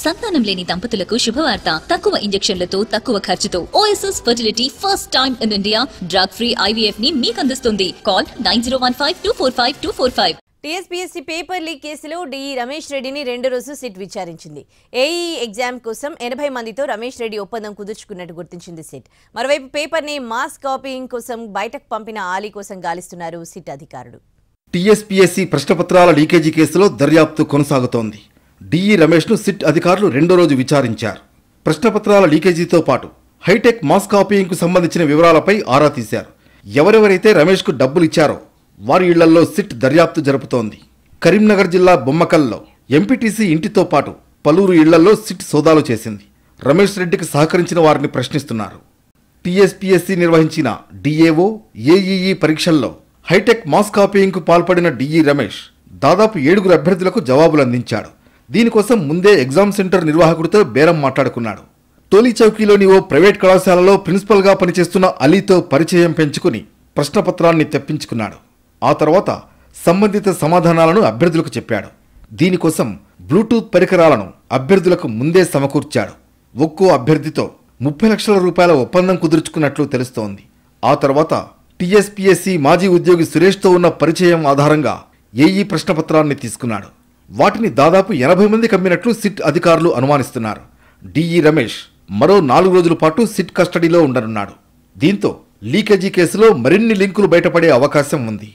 సంతానం లేని దంపతులకు శుభవార్త తక్కువ ఇంజెక్షన్లతో తక్కువ ఖర్చుతో OSS fertility first time in India drug free IVF ని మీకు అందిస్తుంది call nine zero one five two four five two four five TSPSC paper leak కేసులో డి రమేష్ రెడ్డిని రెండు రోజులు సిట్ విచారించింది ఏఈ ఎగ్జామ్ కోసం ఎనభై మందితో రమేష్ రెడ్డి ఒప్పందం కుదుర్చుకున్నట్టు గుర్తించింది సిట్ మరోవైపు పేపర్ని మాస్ కాపీయింగ్ కోసం బయటకు పంపిన ఆలీ కోసం గాలిస్తున్నారు సిట్ అధికారులు టీఎస్పీఎస్సీ ప్రశ్నపత్రాల లీకేజీ కేసులో దర్యాప్తు కొనసాగుతోంది డిఈ రమేష్ను సిట్ అధికారులు రెండో రోజు విచారించారు ప్రశ్నపత్రాల లీకేజీతో పాటు హైటెక్ మాస్ కాపీయింగ్కు సంబంధించిన వివరాలపై ఆరా తీశారు ఎవరెవరైతే రమేష్కు డబ్బులు ఇచ్చారో వారి ఇళ్లల్లో సిట్ దర్యాప్తు జరుపుతోంది కరీంనగర్ జిల్లా బొమ్మకల్లో ఎంపీటీసీ ఇంటితో పాటు పలువురు ఇళ్లలో సిట్ సోదాలు చేసింది రమేష్ రెడ్డికి సహకరించిన వారిని ప్రశ్నిస్తున్నారు టీఎస్పీఎస్సీ నిర్వహించిన డిఏఓ ఏఈఈ పరీక్షల్లో హైటెక్ మాస్ కాపీయింగ్కు పాల్పడిన డిఈ రమేష్ దాదాపు ఏడుగురు అభ్యర్థులకు జవాబులు అందించాడు దీనికోసం ముందే ఎగ్జామ్ సెంటర్ నిర్వాహకుడితో బేరం మాట్లాడుకున్నాడు తొలి చౌకీలోని ఓ ప్రైవేట్ కళాశాలలో ప్రిన్సిపల్గా పనిచేస్తున్న అలీతో పరిచయం పెంచుకుని ప్రశ్నపత్రాన్ని తెప్పించుకున్నాడు ఆ తర్వాత సంబంధిత సమాధానాలను అభ్యర్థులకు చెప్పాడు దీనికోసం బ్లూటూత్ పరికరాలను అభ్యర్థులకు ముందే సమకూర్చాడు ఒక్కో అభ్యర్థితో ముప్పై లక్షల రూపాయల ఒప్పందం కుదుర్చుకున్నట్లు తెలుస్తోంది ఆ తర్వాత టీఎస్పీఎస్సీ మాజీ ఉద్యోగి సురేష్తో ఉన్న పరిచయం ఆధారంగా ఏఈ ప్రశ్నపత్రాన్ని తీసుకున్నాడు వాటిని దాదాపు ఎనభై మంది కమ్మినట్లు సిట్ అధికారులు అనుమానిస్తున్నారు డిఈ రమేష్ మరో నాలుగు రోజుల పాటు సిట్ కస్టడీలో ఉండనున్నాడు దీంతో లీకేజీ కేసులో మరిన్ని లింకులు బయటపడే అవకాశం ఉంది